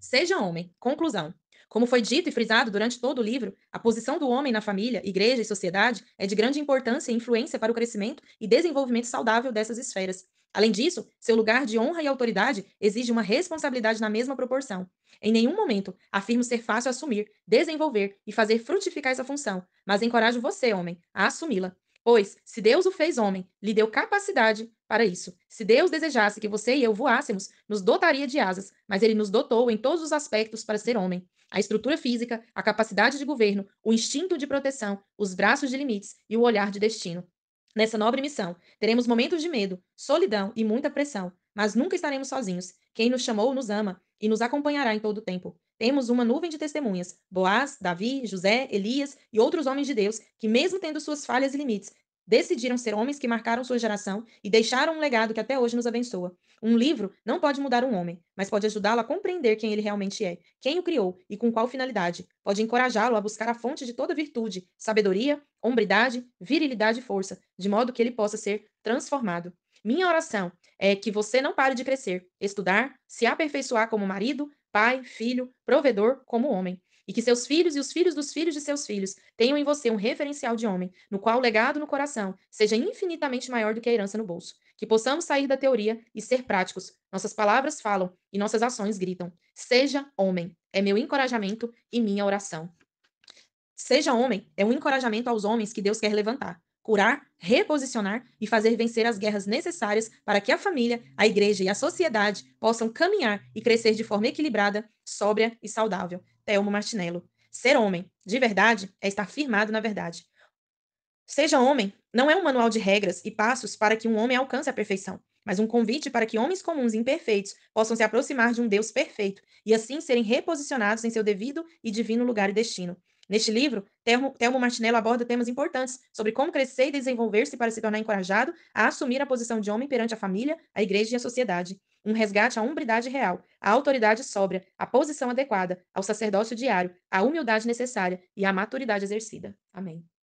Seja homem. Conclusão. Como foi dito e frisado durante todo o livro, a posição do homem na família, igreja e sociedade é de grande importância e influência para o crescimento e desenvolvimento saudável dessas esferas. Além disso, seu lugar de honra e autoridade exige uma responsabilidade na mesma proporção. Em nenhum momento afirmo ser fácil assumir, desenvolver e fazer frutificar essa função, mas encorajo você, homem, a assumi-la. Pois, se Deus o fez homem, lhe deu capacidade, para isso. Se Deus desejasse que você e eu voássemos, nos dotaria de asas, mas ele nos dotou em todos os aspectos para ser homem. A estrutura física, a capacidade de governo, o instinto de proteção, os braços de limites e o olhar de destino. Nessa nobre missão, teremos momentos de medo, solidão e muita pressão, mas nunca estaremos sozinhos. Quem nos chamou nos ama e nos acompanhará em todo o tempo. Temos uma nuvem de testemunhas: Boaz, Davi, José, Elias e outros homens de Deus que, mesmo tendo suas falhas e limites, decidiram ser homens que marcaram sua geração e deixaram um legado que até hoje nos abençoa. Um livro não pode mudar um homem, mas pode ajudá-lo a compreender quem ele realmente é, quem o criou e com qual finalidade. Pode encorajá-lo a buscar a fonte de toda virtude, sabedoria, hombridade, virilidade e força, de modo que ele possa ser transformado. Minha oração é que você não pare de crescer, estudar, se aperfeiçoar como marido, pai, filho, provedor, como homem e que seus filhos e os filhos dos filhos de seus filhos tenham em você um referencial de homem, no qual o legado no coração seja infinitamente maior do que a herança no bolso. Que possamos sair da teoria e ser práticos. Nossas palavras falam e nossas ações gritam. Seja homem, é meu encorajamento e minha oração. Seja homem é um encorajamento aos homens que Deus quer levantar curar, reposicionar e fazer vencer as guerras necessárias para que a família, a igreja e a sociedade possam caminhar e crescer de forma equilibrada, sóbria e saudável. Telmo Martinello. Ser homem, de verdade, é estar firmado na verdade. Seja homem não é um manual de regras e passos para que um homem alcance a perfeição, mas um convite para que homens comuns e imperfeitos possam se aproximar de um Deus perfeito e assim serem reposicionados em seu devido e divino lugar e destino. Neste livro, Telmo, Telmo Martinello aborda temas importantes sobre como crescer e desenvolver-se para se tornar encorajado a assumir a posição de homem perante a família, a igreja e a sociedade. Um resgate à hombridade real, à autoridade sóbria, à posição adequada, ao sacerdócio diário, à humildade necessária e à maturidade exercida. Amém.